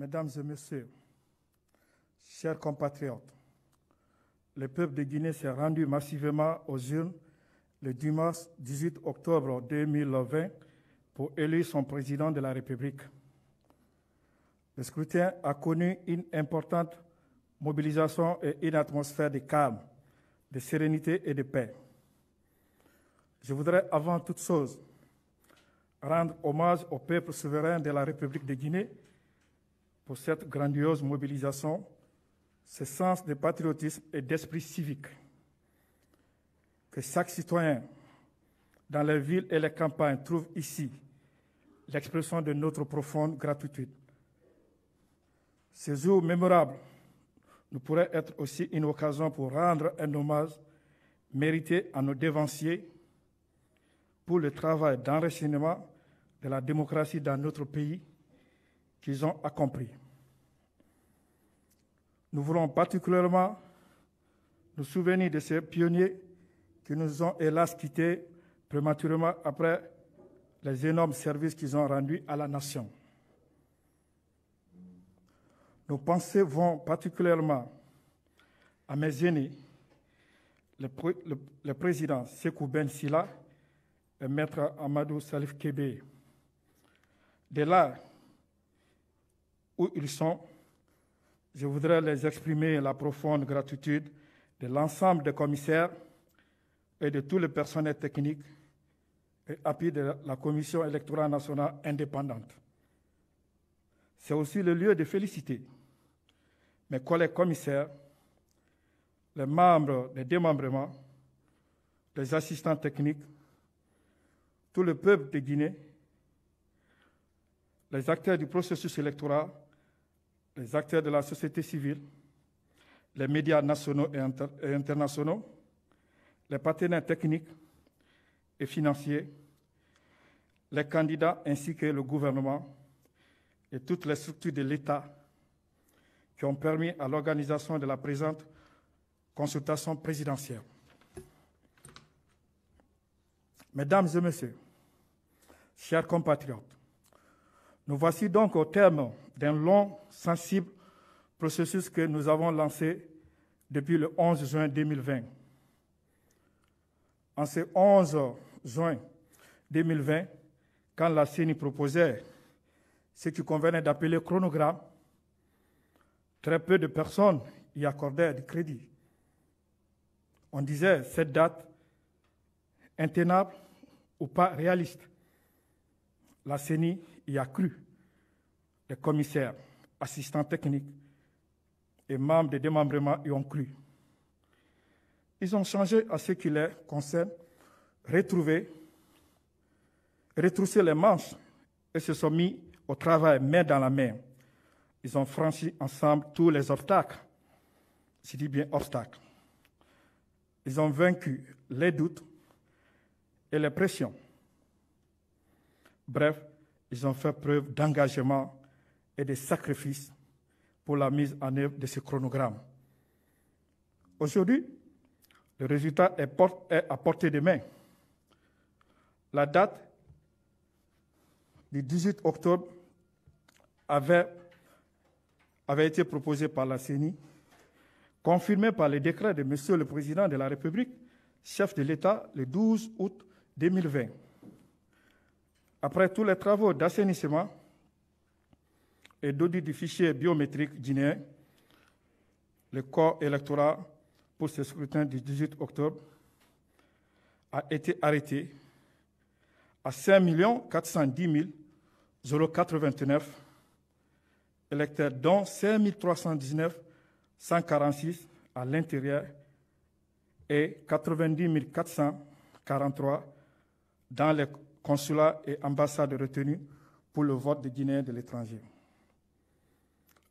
Mesdames et Messieurs, chers compatriotes, le peuple de Guinée s'est rendu massivement aux urnes le dimanche 18 octobre 2020 pour élire son président de la République. Le scrutin a connu une importante mobilisation et une atmosphère de calme, de sérénité et de paix. Je voudrais avant toute chose rendre hommage au peuple souverain de la République de Guinée pour cette grandiose mobilisation, ce sens de patriotisme et d'esprit civique que chaque citoyen dans les villes et les campagnes trouve ici l'expression de notre profonde gratitude. Ces jours mémorables nous pourraient être aussi une occasion pour rendre un hommage mérité à nos dévanciers pour le travail cinéma de la démocratie dans notre pays qu'ils ont accompli. Nous voulons particulièrement nous souvenir de ces pionniers qui nous ont hélas quittés prématurément après les énormes services qu'ils ont rendus à la nation. Nos pensées vont particulièrement à mes aînés, le, président Sekou Ben Silla et maître Amadou Salif Kebe. De là, où ils sont, je voudrais les exprimer la profonde gratitude de l'ensemble des commissaires et de tout le personnel technique et appui de la Commission électorale nationale indépendante. C'est aussi le lieu de féliciter mes collègues commissaires, les membres des démembrements, les assistants techniques, tout le peuple de Guinée, les acteurs du processus électoral les acteurs de la société civile, les médias nationaux et, internationaux, les partenaires techniques et financiers, les candidats ainsi que le gouvernement et toutes les structures de l'État qui ont permis à l'organisation de la présente consultation présidentielle. Mesdames et Messieurs, chers compatriotes, nous voici donc au terme d'un long, sensible processus que nous avons lancé depuis le 11 juin 2020. En ce 11 juin 2020, quand la CENI proposait ce qui convenait d'appeler chronogramme, très peu de personnes y accordaient du crédit. On disait cette date intenable ou pas réaliste. La CENI il y a cru. Les commissaires, assistants techniques et membres de démembrement y ont cru. Ils ont changé à ce qui les concerne, retrouvé, retroussé les manches et se sont mis au travail main dans la main. Ils ont franchi ensemble tous les obstacles. Je dit bien obstacles. Ils ont vaincu les doutes et les pressions. Bref, ils ont fait preuve d'engagement et de sacrifice pour la mise en œuvre de ce chronogramme. Aujourd'hui, le résultat est, à portée de main. La date du 18 octobre avait, été proposée par la CENI, confirmée par le décret de M. le Président de la République, chef de l'État, le 12 août 2020. Après tous les travaux d'assainissement et d'audit du fichier biométrique guinéen, le corps électoral pour ce scrutin du 18 octobre a été arrêté à 5 410 089 électeurs, dont 5 319 146 à l'intérieur et 90 443 dans les consulats et ambassades retenus pour le vote des Guinéens de l'étranger.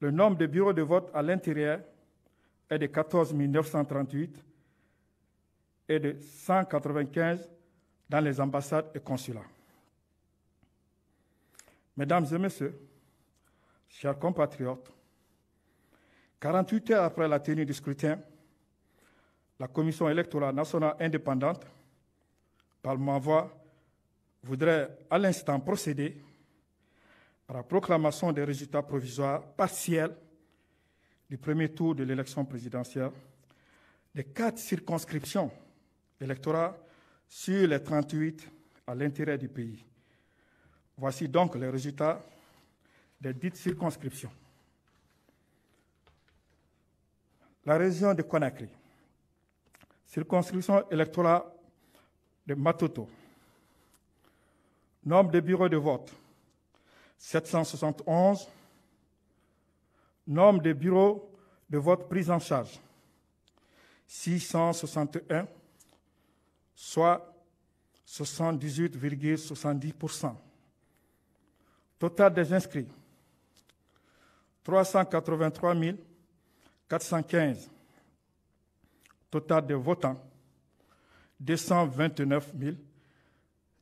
Le nombre de bureaux de vote à l'intérieur est de 14 938 et de 195 dans les ambassades et consulats. Mesdames et Messieurs, chers compatriotes, 48 heures après la tenue du scrutin, la Commission électorale nationale indépendante, par ma voix, Voudrais à l'instant procéder à la proclamation des résultats provisoires partiels du premier tour de l'élection présidentielle des quatre circonscriptions électorales sur les 38 à l'intérêt du pays. Voici donc les résultats des dites circonscriptions. La région de Conakry, circonscription électorale de Matoto, Nombre de bureaux de vote 771. Nombre des bureaux de vote pris en charge 661, soit 78,70%. Total des inscrits 383 415. Total des votants 229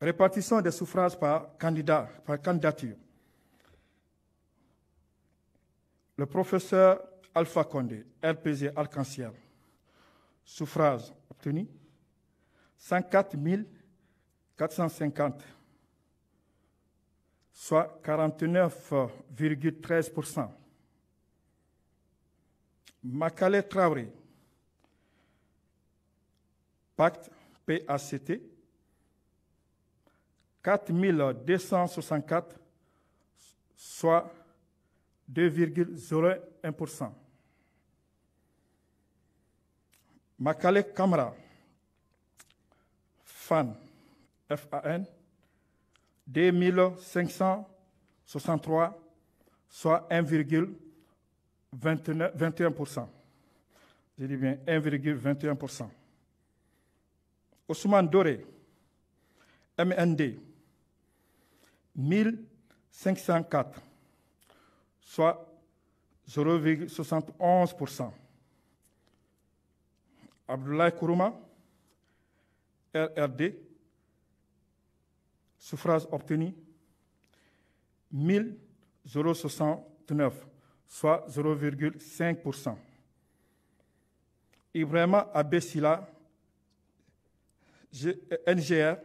répartition des suffrages par candidat, par candidature. Le professeur Alpha Condé, RPG Arc-en-Ciel, suffrage obtenu 104 450, soit 49,13%. Makale Traoré, pacte PACT, 4264, soit 2,01%. Makale Kamara, FAN, FAN, 2563, soit 1,21%. Je dis bien 1,21%. Ousmane Doré, MND, 1504, soit 0,71%. Abdoulaye Kourouma, RRD, suffrage obtenu 1069, soit 0,5%. Ibrahima Abessila, NGR,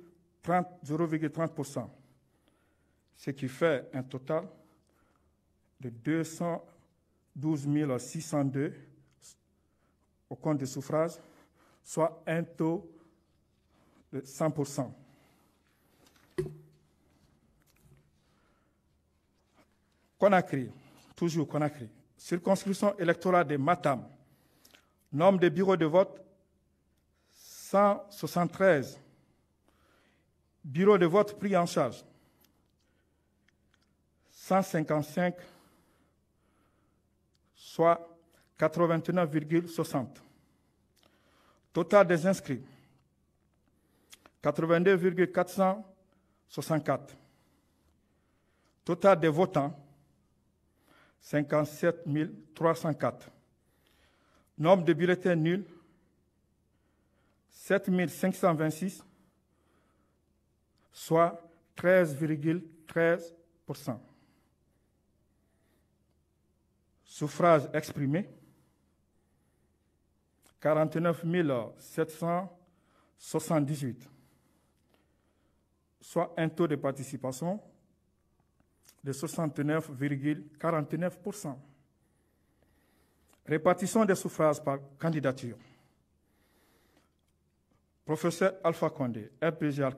0,30%, ce qui fait un total de 212 602 au compte de suffrage, soit un taux de 100%. Conakry, toujours Conakry, circonscription électorale de Matam, nombre de bureaux de vote 173. Bureau de vote pris en charge. 155, soit 89,60. Total des inscrits, 82,464. Total des votants, 57 304. Nombre de bulletins nuls, 7 526 soit 13,13%. suffrages Suffrage exprimé, 49 778, soit un taux de participation de 69,49%. Répartition des suffrages par candidature. Professeur Alpha Condé, RPG arc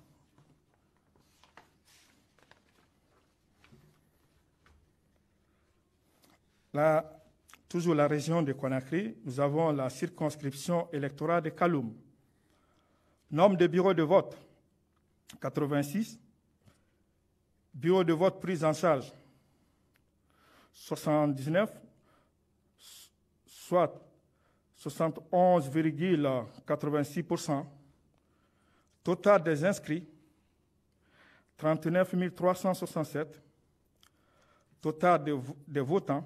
Là, toujours la région de Conakry, nous avons la circonscription électorale de Kaloum. Nombre de bureaux de vote, 86. Bureaux de vote pris en charge, 79, soit 71,86%. Total des inscrits, 39 367. Total des de votants,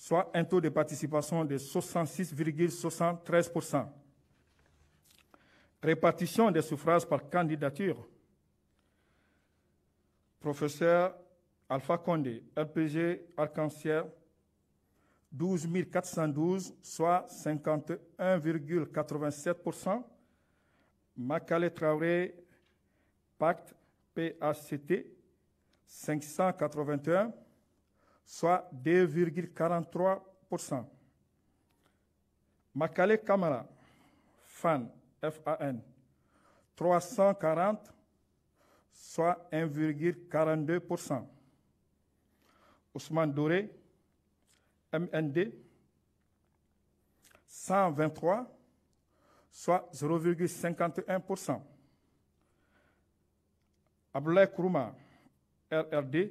soit un taux de participation de 66,73%. Répartition des suffrages par candidature. Professeur Alpha Condé, RPG arc en 12 412, soit 51,87%. Macalé Traoré, Pacte, PHCT, 581 soit 2,43%. Makale Kamara, FAN, FAN, 340, soit 1,42%. Ousmane Doré, MND, 123, soit 0,51%. Abdoulaye Kourouma, RRD,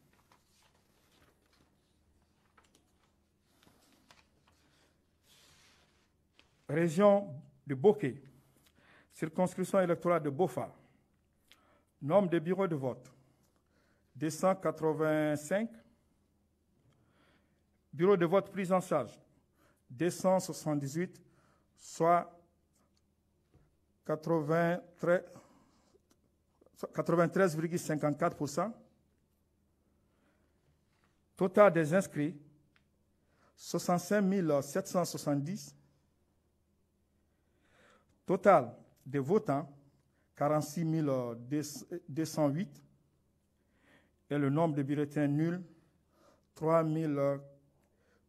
région de Boké, circonscription électorale de Bofa, nombre de bureaux de vote 285, bureau de vote prise en charge 278, soit 93,54%, total des inscrits 65 770 Total des votants, 46 208. Et le nombre de bulletins nuls, 3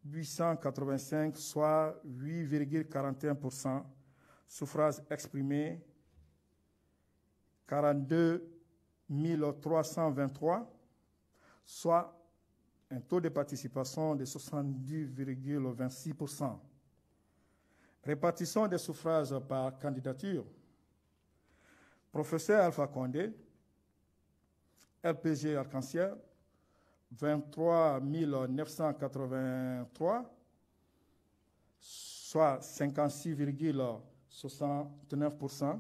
885, soit 8,41%. phrase exprimé, 42 323, soit un taux de participation de 70,26% répartition des suffrages par candidature, professeur Alpha Condé, RPG Arc-en-Ciel, 23 983, soit 56,69%.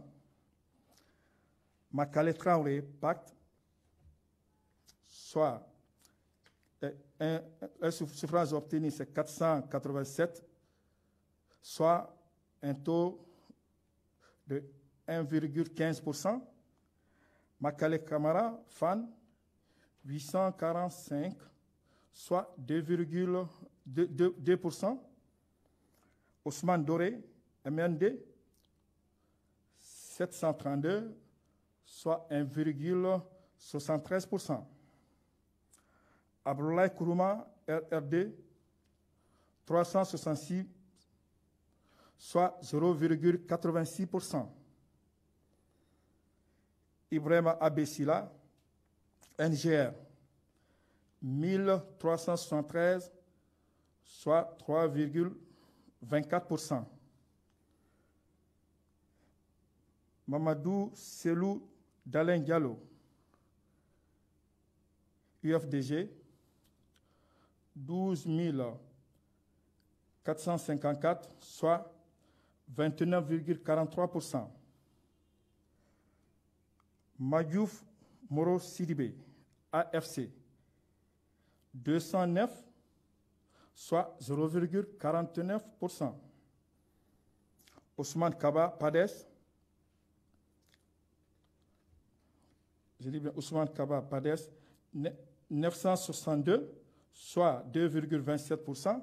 Macalé Traoré, pacte, soit euh, un suffrage obtenu, c'est 487 soit un taux de 1,15%. Makale Kamara, fan, 845, soit 2,2%. Ousmane Doré, MND, 732, soit 1,73%. Abdoulaye Kourouma, RRD, 366 soit 0,86%. Ibrahim Abessila, NGR, 1373, soit 3,24%. Mamadou Selou Dalen Diallo, UFDG, 12 454, soit 29,43%. Madjouf Moro Sidibé, AFC, 209, soit 0,49%. Ousmane Kaba Pades, je Ousmane Kaba Pades, e 962, soit 2,27%.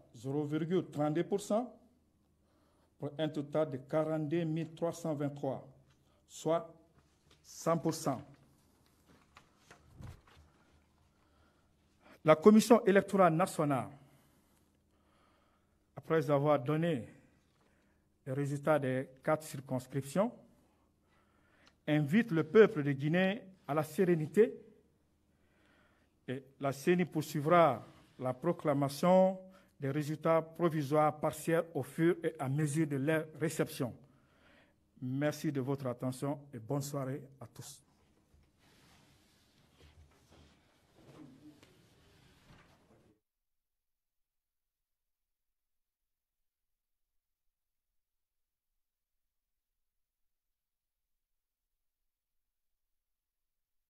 0,32% pour un total de 42 323, soit 100%. La Commission électorale nationale, après avoir donné les résultats des quatre circonscriptions, invite le peuple de Guinée à la sérénité et la CENI poursuivra la proclamation des résultats provisoires partiels au fur et à mesure de leur réception. Merci de votre attention et bonne soirée à tous.